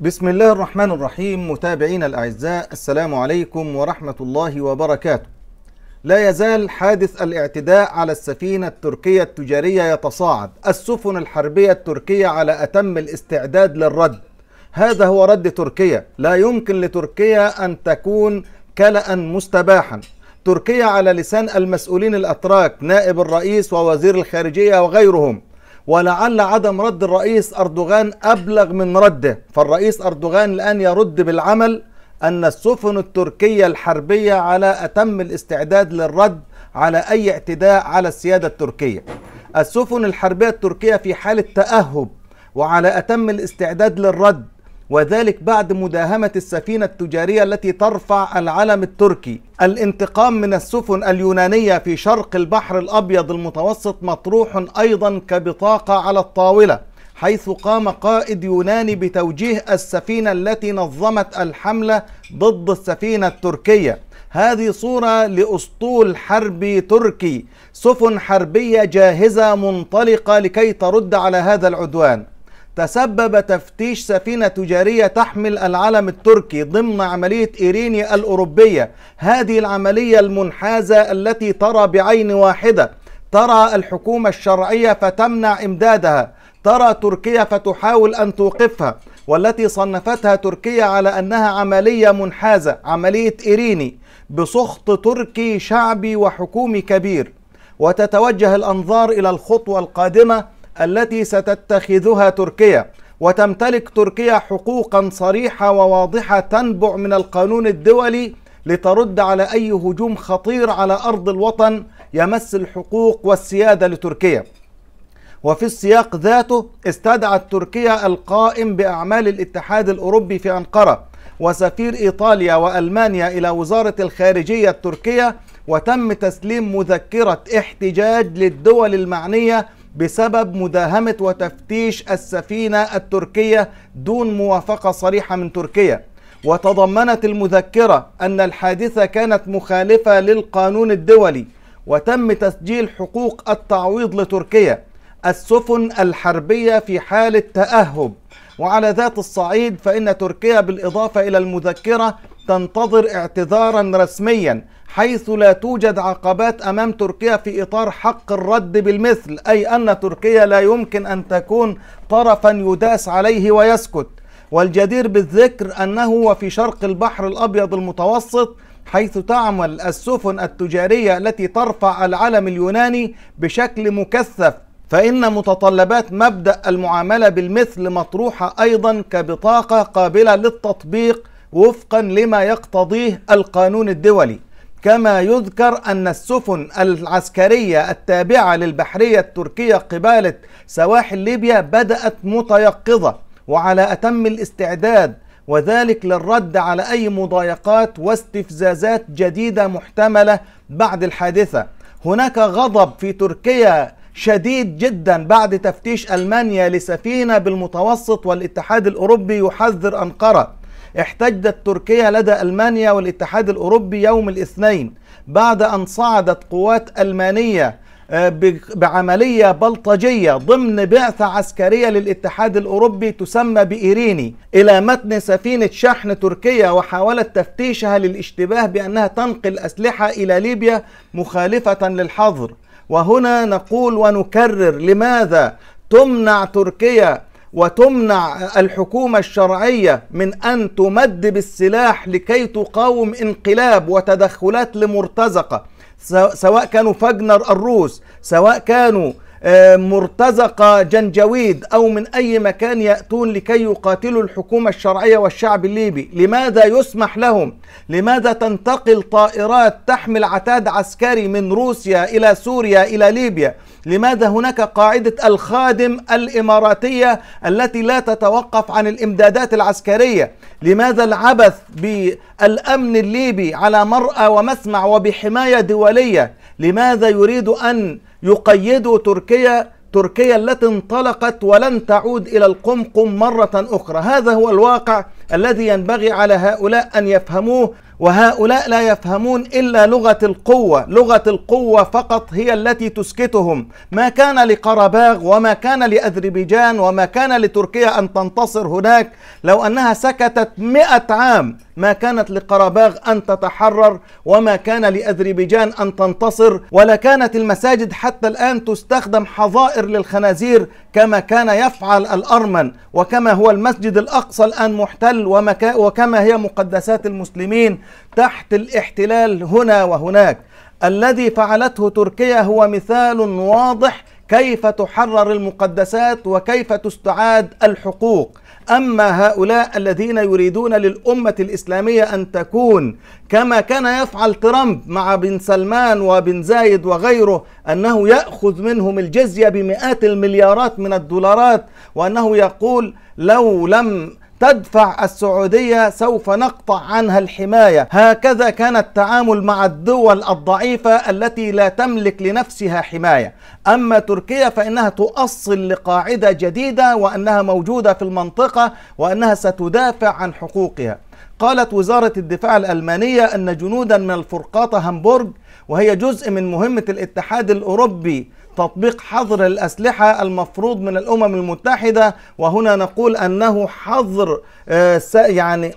بسم الله الرحمن الرحيم متابعينا الاعزاء السلام عليكم ورحمه الله وبركاته. لا يزال حادث الاعتداء على السفينه التركيه التجاريه يتصاعد، السفن الحربيه التركيه على اتم الاستعداد للرد. هذا هو رد تركيا، لا يمكن لتركيا ان تكون كلأ مستباحا. تركيا على لسان المسؤولين الاتراك نائب الرئيس ووزير الخارجيه وغيرهم ولعل عدم رد الرئيس أردوغان أبلغ من رده فالرئيس أردوغان الآن يرد بالعمل أن السفن التركية الحربية على أتم الاستعداد للرد على أي اعتداء على السيادة التركية السفن الحربية التركية في حالة تأهب وعلى أتم الاستعداد للرد وذلك بعد مداهمة السفينة التجارية التي ترفع العلم التركي الانتقام من السفن اليونانية في شرق البحر الأبيض المتوسط مطروح أيضا كبطاقة على الطاولة حيث قام قائد يوناني بتوجيه السفينة التي نظمت الحملة ضد السفينة التركية هذه صورة لأسطول حربي تركي سفن حربية جاهزة منطلقة لكي ترد على هذا العدوان تسبب تفتيش سفينة تجارية تحمل العلم التركي ضمن عملية إيرينيا الأوروبية هذه العملية المنحازة التي ترى بعين واحدة ترى الحكومة الشرعية فتمنع إمدادها ترى تركيا فتحاول أن توقفها والتي صنفتها تركيا على أنها عملية منحازة عملية إيريني بسخط تركي شعبي وحكومي كبير وتتوجه الأنظار إلى الخطوة القادمة التي ستتخذها تركيا وتمتلك تركيا حقوقا صريحة وواضحة تنبع من القانون الدولي لترد على أي هجوم خطير على أرض الوطن يمس الحقوق والسيادة لتركيا وفي السياق ذاته استدعت تركيا القائم بأعمال الاتحاد الأوروبي في أنقرة وسفير إيطاليا وألمانيا إلى وزارة الخارجية التركية وتم تسليم مذكرة احتجاج للدول المعنية بسبب مداهمة وتفتيش السفينة التركية دون موافقة صريحة من تركيا وتضمنت المذكرة أن الحادثة كانت مخالفة للقانون الدولي وتم تسجيل حقوق التعويض لتركيا السفن الحربية في حالة تأهب وعلى ذات الصعيد فإن تركيا بالإضافة إلى المذكرة تنتظر اعتذارا رسميا حيث لا توجد عقبات امام تركيا في اطار حق الرد بالمثل اي ان تركيا لا يمكن ان تكون طرفا يداس عليه ويسكت والجدير بالذكر انه وفي شرق البحر الابيض المتوسط حيث تعمل السفن التجاريه التي ترفع العلم اليوناني بشكل مكثف فإن متطلبات مبدأ المعاملة بالمثل مطروحة أيضا كبطاقة قابلة للتطبيق وفقا لما يقتضيه القانون الدولي كما يذكر أن السفن العسكرية التابعة للبحرية التركية قبالة سواحل ليبيا بدأت متيقظة وعلى أتم الاستعداد وذلك للرد على أي مضايقات واستفزازات جديدة محتملة بعد الحادثة هناك غضب في تركيا شديد جدا بعد تفتيش ألمانيا لسفينة بالمتوسط والاتحاد الأوروبي يحذر أنقرة احتجت تركيا لدى ألمانيا والاتحاد الأوروبي يوم الاثنين بعد أن صعدت قوات ألمانية آه، بعملية بلطجية ضمن بعثة عسكرية للاتحاد الأوروبي تسمى بإيريني إلى متن سفينة شحن تركيا وحاولت تفتيشها للاشتباه بأنها تنقل أسلحة إلى ليبيا مخالفة للحظر وهنا نقول ونكرر لماذا تمنع تركيا وتمنع الحكومة الشرعية من أن تمد بالسلاح لكي تقاوم انقلاب وتدخلات لمرتزقة سواء كانوا فاجنر الروس سواء كانوا آه، مرتزقة جنجويد أو من أي مكان يأتون لكي يقاتلوا الحكومة الشرعية والشعب الليبي لماذا يسمح لهم؟ لماذا تنتقل طائرات تحمل عتاد عسكري من روسيا إلى سوريا إلى ليبيا؟ لماذا هناك قاعدة الخادم الإماراتية التي لا تتوقف عن الإمدادات العسكرية لماذا العبث بالأمن الليبي على مرأى ومسمع وبحماية دولية لماذا يريد أن يقيدوا تركيا تركيا التي انطلقت ولن تعود إلى القمقم مرة أخرى هذا هو الواقع الذي ينبغي على هؤلاء أن يفهموه وهؤلاء لا يفهمون إلا لغة القوة لغة القوة فقط هي التي تسكتهم ما كان لقرباغ وما كان لأذربيجان وما كان لتركيا أن تنتصر هناك لو أنها سكتت مئة عام ما كانت لقرباغ أن تتحرر وما كان لأذربيجان أن تنتصر ولا كانت المساجد حتى الآن تستخدم حظائر للخنازير كما كان يفعل الأرمن وكما هو المسجد الأقصى الآن محتل وكما هي مقدسات المسلمين تحت الاحتلال هنا وهناك الذي فعلته تركيا هو مثال واضح كيف تحرر المقدسات وكيف تستعاد الحقوق أما هؤلاء الذين يريدون للأمة الإسلامية أن تكون كما كان يفعل ترامب مع بن سلمان وبن زايد وغيره أنه يأخذ منهم الجزية بمئات المليارات من الدولارات وأنه يقول لو لم تدفع السعودية سوف نقطع عنها الحماية هكذا كان التعامل مع الدول الضعيفة التي لا تملك لنفسها حماية أما تركيا فإنها تؤصل لقاعدة جديدة وأنها موجودة في المنطقة وأنها ستدافع عن حقوقها قالت وزارة الدفاع الألمانية أن جنودا من الفرقاطة هامبورغ وهي جزء من مهمة الاتحاد الأوروبي تطبيق حظر الأسلحة المفروض من الأمم المتحدة وهنا نقول أنه حظر آه، يعني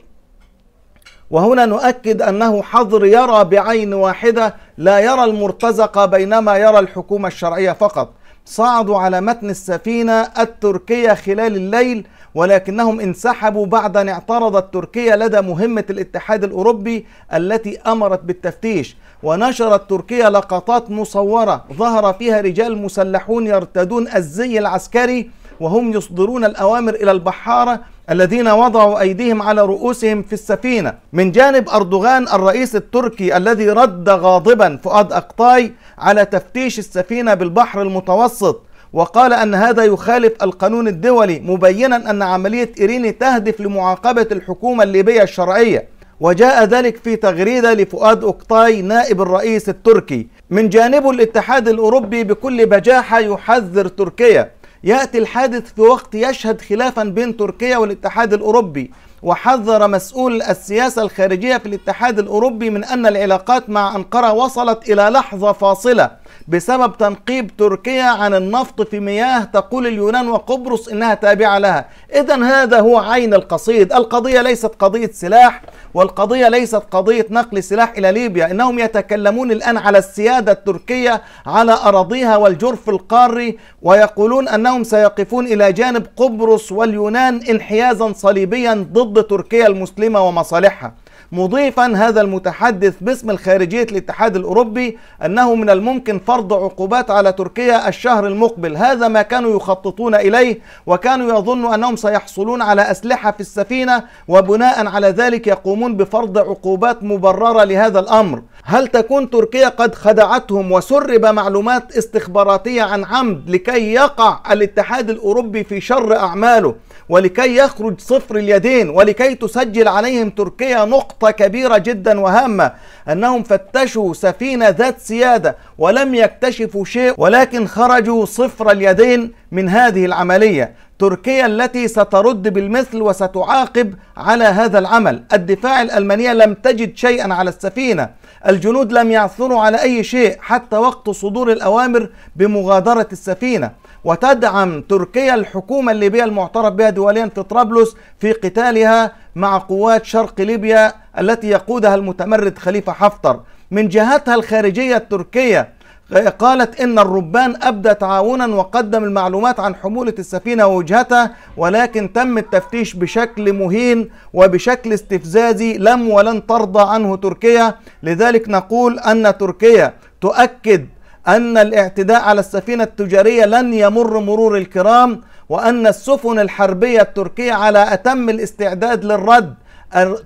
وهنا نؤكد أنه حظر يرى بعين واحدة لا يرى المرتزقة بينما يرى الحكومة الشرعية فقط صعدوا على متن السفينة التركية خلال الليل ولكنهم انسحبوا بعد أن اعترضت تركيا لدى مهمة الاتحاد الأوروبي التي أمرت بالتفتيش ونشرت تركيا لقطات مصورة ظهر فيها رجال مسلحون يرتدون الزي العسكري وهم يصدرون الأوامر إلى البحارة الذين وضعوا أيديهم على رؤوسهم في السفينة من جانب أردوغان الرئيس التركي الذي رد غاضبا فؤاد أقطاي على تفتيش السفينة بالبحر المتوسط وقال أن هذا يخالف القانون الدولي مبينا أن عملية إيريني تهدف لمعاقبة الحكومة الليبية الشرعية وجاء ذلك في تغريدة لفؤاد أقطاي نائب الرئيس التركي من جانبه الاتحاد الأوروبي بكل بجاحة يحذر تركيا يأتي الحادث في وقت يشهد خلافا بين تركيا والاتحاد الأوروبي وحذر مسؤول السياسة الخارجية في الاتحاد الأوروبي من أن العلاقات مع أنقرة وصلت إلى لحظة فاصلة بسبب تنقيب تركيا عن النفط في مياه تقول اليونان وقبرص إنها تابعة لها إذا هذا هو عين القصيد القضية ليست قضية سلاح والقضية ليست قضية نقل سلاح إلى ليبيا إنهم يتكلمون الآن على السيادة التركية على أراضيها والجرف القاري ويقولون أنهم سيقفون إلى جانب قبرص واليونان انحيازا صليبيا ضد تركيا المسلمة ومصالحها مضيفا هذا المتحدث باسم الخارجية الاتحاد الأوروبي أنه من الممكن فرض عقوبات على تركيا الشهر المقبل هذا ما كانوا يخططون إليه وكانوا يظنوا أنهم سيحصلون على أسلحة في السفينة وبناء على ذلك يقومون بفرض عقوبات مبررة لهذا الأمر هل تكون تركيا قد خدعتهم وسرب معلومات استخباراتية عن عمد لكي يقع الاتحاد الأوروبي في شر أعماله ولكي يخرج صفر اليدين ولكي تسجل عليهم تركيا نقطة كبيرة جدا وهامة أنهم فتشوا سفينة ذات سيادة ولم يكتشفوا شيء ولكن خرجوا صفر اليدين من هذه العملية تركيا التي سترد بالمثل وستعاقب على هذا العمل الدفاع الألمانية لم تجد شيئا على السفينة الجنود لم يعثروا على أي شيء حتى وقت صدور الأوامر بمغادرة السفينة وتدعم تركيا الحكومة الليبية المعترف بها دوليا في طرابلس في قتالها مع قوات شرق ليبيا التي يقودها المتمرد خليفة حفتر من جهتها الخارجية التركية قالت إن الربان أبدى تعاونا وقدم المعلومات عن حمولة السفينة ووجهتها ولكن تم التفتيش بشكل مهين وبشكل استفزازي لم ولن ترضى عنه تركيا لذلك نقول أن تركيا تؤكد أن الاعتداء على السفينة التجارية لن يمر مرور الكرام وأن السفن الحربية التركية على أتم الاستعداد للرد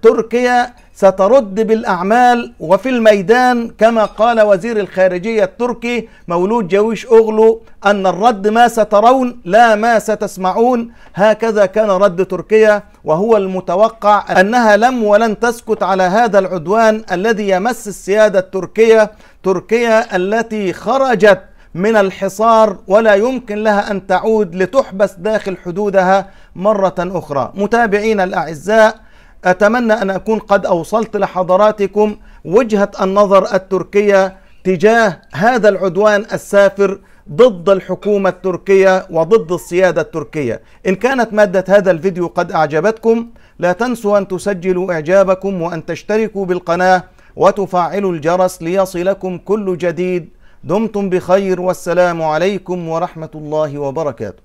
تركيا سترد بالأعمال وفي الميدان كما قال وزير الخارجية التركي مولود جويش أغلو أن الرد ما سترون لا ما ستسمعون هكذا كان رد تركيا وهو المتوقع أنها لم ولن تسكت على هذا العدوان الذي يمس السيادة التركية تركيا التي خرجت من الحصار ولا يمكن لها أن تعود لتحبس داخل حدودها مرة أخرى متابعين الأعزاء أتمنى أن أكون قد أوصلت لحضراتكم وجهة النظر التركية تجاه هذا العدوان السافر ضد الحكومة التركية وضد السيادة التركية إن كانت مادة هذا الفيديو قد أعجبتكم لا تنسوا أن تسجلوا إعجابكم وأن تشتركوا بالقناة وتفعلوا الجرس ليصلكم كل جديد دمتم بخير والسلام عليكم ورحمة الله وبركاته